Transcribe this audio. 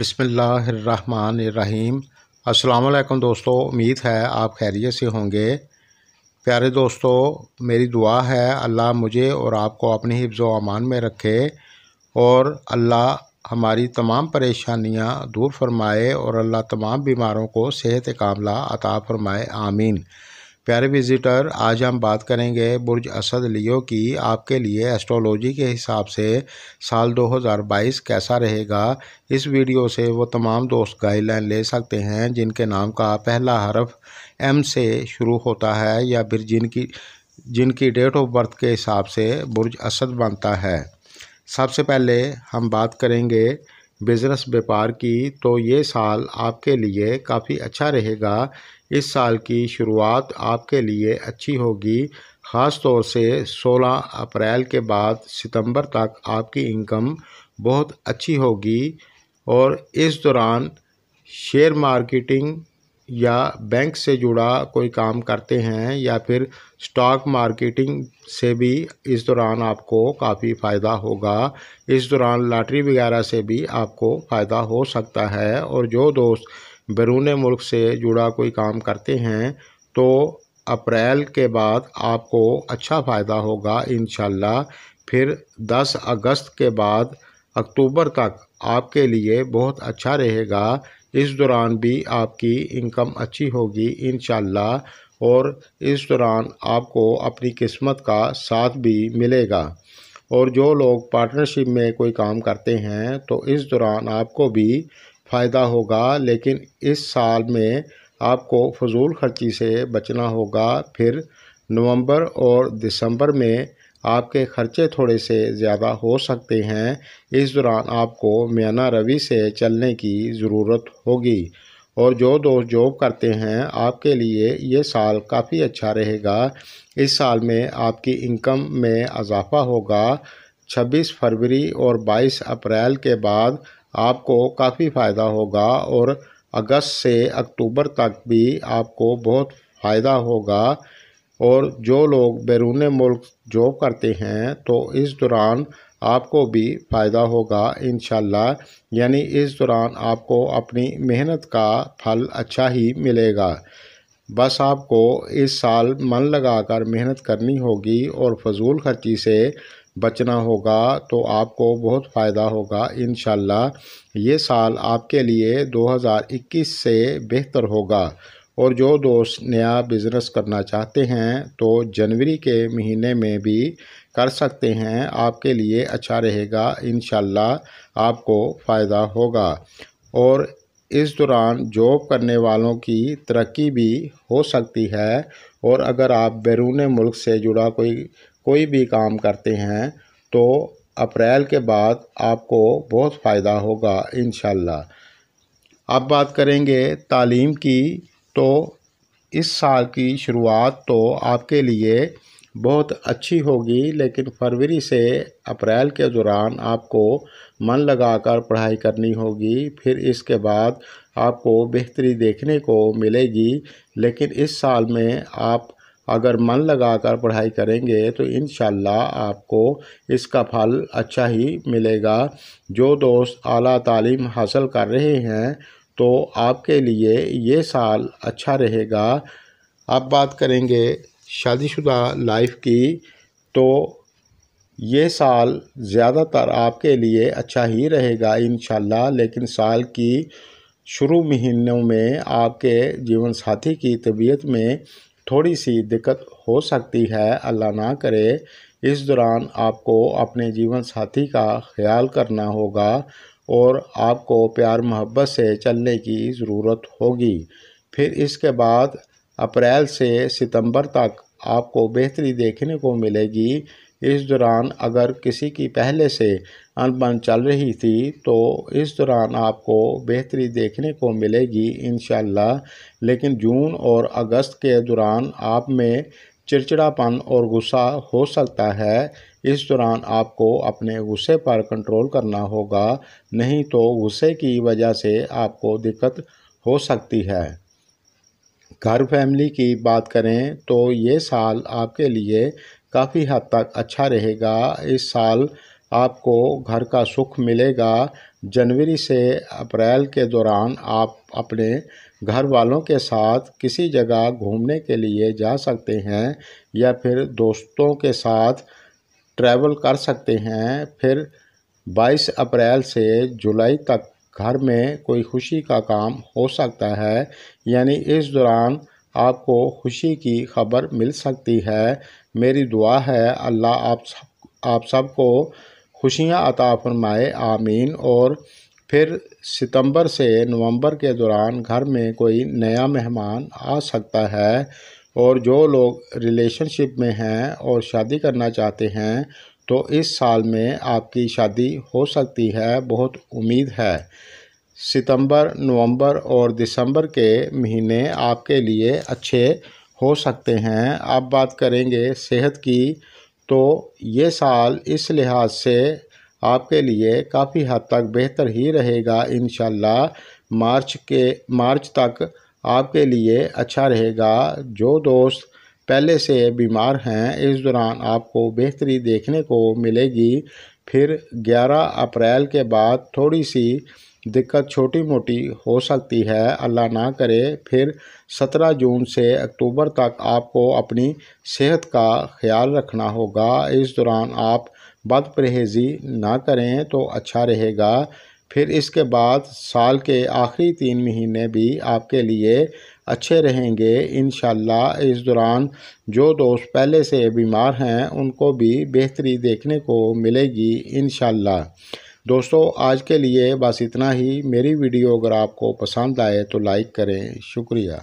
बिसमीम अस्सलाम दोस्तों उम्मीद है आप खैरियत से होंगे प्यारे दोस्तों मेरी दुआ है अल्लाह मुझे और आपको अपने हिफ्ज़ अमान में रखे और अल्लाह हमारी तमाम परेशानियां दूर फरमाए और अल्लाह तमाम बीमारों को सेहत कामला अता फरमाए आमीन प्यारे विजिटर आज हम बात करेंगे बुर्ज असद लियो की आपके लिए एस्ट्रोलॉजी के हिसाब से साल 2022 कैसा रहेगा इस वीडियो से वो तमाम दोस्त गाइडलाइन ले सकते हैं जिनके नाम का पहला हरफ एम से शुरू होता है या फिर जिनकी जिनकी डेट ऑफ बर्थ के हिसाब से बुर्ज असद बनता है सबसे पहले हम बात करेंगे बिज़नेस व्यापार की तो ये साल आपके लिए काफ़ी अच्छा रहेगा इस साल की शुरुआत आपके लिए अच्छी होगी ख़ास तौर से 16 अप्रैल के बाद सितंबर तक आपकी इनकम बहुत अच्छी होगी और इस दौरान शेयर मार्केटिंग या बैंक से जुड़ा कोई काम करते हैं या फिर स्टॉक मार्केटिंग से भी इस दौरान आपको काफ़ी फ़ायदा होगा इस दौरान लॉटरी वगैरह से भी आपको फ़ायदा हो सकता है और जो दोस्त बैरून मुल्क से जुड़ा कोई काम करते हैं तो अप्रैल के बाद आपको अच्छा फ़ायदा होगा इन फिर 10 अगस्त के बाद अक्टूबर तक आपके लिए बहुत अच्छा रहेगा इस दौरान भी आपकी इनकम अच्छी होगी इन और इस दौरान आपको अपनी किस्मत का साथ भी मिलेगा और जो लोग पार्टनरशिप में कोई काम करते हैं तो इस दौरान आपको भी फ़ायदा होगा लेकिन इस साल में आपको फजूल खर्ची से बचना होगा फिर नवंबर और दिसंबर में आपके खर्चे थोड़े से ज़्यादा हो सकते हैं इस दौरान आपको मियाना रवि से चलने की ज़रूरत होगी और जो दोस्त जॉब करते हैं आपके लिए ये साल काफ़ी अच्छा रहेगा इस साल में आपकी इनकम में इजाफ़ा होगा 26 फरवरी और 22 अप्रैल के बाद आपको काफ़ी फ़ायदा होगा और अगस्त से अक्टूबर तक भी आपको बहुत फ़ायदा होगा और जो लोग बैरून मुल्क जॉब करते हैं तो इस दौरान आपको भी फ़ायदा होगा इन यानी इस दौरान आपको अपनी मेहनत का फल अच्छा ही मिलेगा बस आपको इस साल मन लगाकर मेहनत करनी होगी और फजूल खर्ची से बचना होगा तो आपको बहुत फ़ायदा होगा इन ये साल आपके लिए 2021 से बेहतर होगा और जो दोस्त नया बिज़नेस करना चाहते हैं तो जनवरी के महीने में भी कर सकते हैं आपके लिए अच्छा रहेगा इन आपको फ़ायदा होगा और इस दौरान जॉब करने वालों की तरक्की भी हो सकती है और अगर आप बैरून मुल्क से जुड़ा कोई कोई भी काम करते हैं तो अप्रैल के बाद आपको बहुत फ़ायदा होगा इन अब बात करेंगे तालीम की तो इस साल की शुरुआत तो आपके लिए बहुत अच्छी होगी लेकिन फरवरी से अप्रैल के दौरान आपको मन लगाकर पढ़ाई करनी होगी फिर इसके बाद आपको बेहतरी देखने को मिलेगी लेकिन इस साल में आप अगर मन लगाकर पढ़ाई करेंगे तो इन आपको इसका फल अच्छा ही मिलेगा जो दोस्त आला तालीम हासिल कर रहे हैं तो आपके लिए ये साल अच्छा रहेगा अब बात करेंगे शादीशुदा लाइफ की तो ये साल ज़्यादातर आपके लिए अच्छा ही रहेगा इन लेकिन साल की शुरू महीनों में आपके जीवन साथी की तबीयत में थोड़ी सी दिक्कत हो सकती है अल्लाह ना करे इस दौरान आपको अपने जीवन साथी का ख्याल करना होगा और आपको प्यार मोहब्बत से चलने की ज़रूरत होगी फिर इसके बाद अप्रैल से सितंबर तक आपको बेहतरी देखने को मिलेगी इस दौरान अगर किसी की पहले से अनबन चल रही थी तो इस दौरान आपको बेहतरी देखने को मिलेगी इन लेकिन जून और अगस्त के दौरान आप में चिड़चिड़ापन और गुस्सा हो सकता है इस दौरान आपको अपने गुस्से पर कंट्रोल करना होगा नहीं तो गुस्से की वजह से आपको दिक्कत हो सकती है घर फैमिली की बात करें तो ये साल आपके लिए काफ़ी हद तक अच्छा रहेगा इस साल आपको घर का सुख मिलेगा जनवरी से अप्रैल के दौरान आप अपने घर वालों के साथ किसी जगह घूमने के लिए जा सकते हैं या फिर दोस्तों के साथ ट्रैवल कर सकते हैं फिर 22 अप्रैल से जुलाई तक घर में कोई खुशी का काम हो सकता है यानी इस दौरान आपको खुशी की खबर मिल सकती है मेरी दुआ है अल्लाह आप सब आप सबको खुशियाँ अता फरमाए आमीन और फिर सितंबर से नवंबर के दौरान घर में कोई नया मेहमान आ सकता है और जो लोग रिलेशनशिप में हैं और शादी करना चाहते हैं तो इस साल में आपकी शादी हो सकती है बहुत उम्मीद है सितंबर नवंबर और दिसंबर के महीने आपके लिए अच्छे हो सकते हैं अब बात करेंगे सेहत की तो ये साल इस लिहाज से आपके लिए काफ़ी हद तक बेहतर ही रहेगा इन मार्च के मार्च तक आपके लिए अच्छा रहेगा जो दोस्त पहले से बीमार हैं इस दौरान आपको बेहतरी देखने को मिलेगी फिर 11 अप्रैल के बाद थोड़ी सी दिक्कत छोटी मोटी हो सकती है अल्लाह ना करे फिर 17 जून से अक्टूबर तक आपको अपनी सेहत का ख्याल रखना होगा इस दौरान आप बद परहेज़ी ना करें तो अच्छा रहेगा फिर इसके बाद साल के आखिरी तीन महीने भी आपके लिए अच्छे रहेंगे इन इस दौरान जो दोस्त पहले से बीमार हैं उनको भी बेहतरी देखने को मिलेगी इन दोस्तों आज के लिए बस इतना ही मेरी वीडियो अगर आपको पसंद आए तो लाइक करें शुक्रिया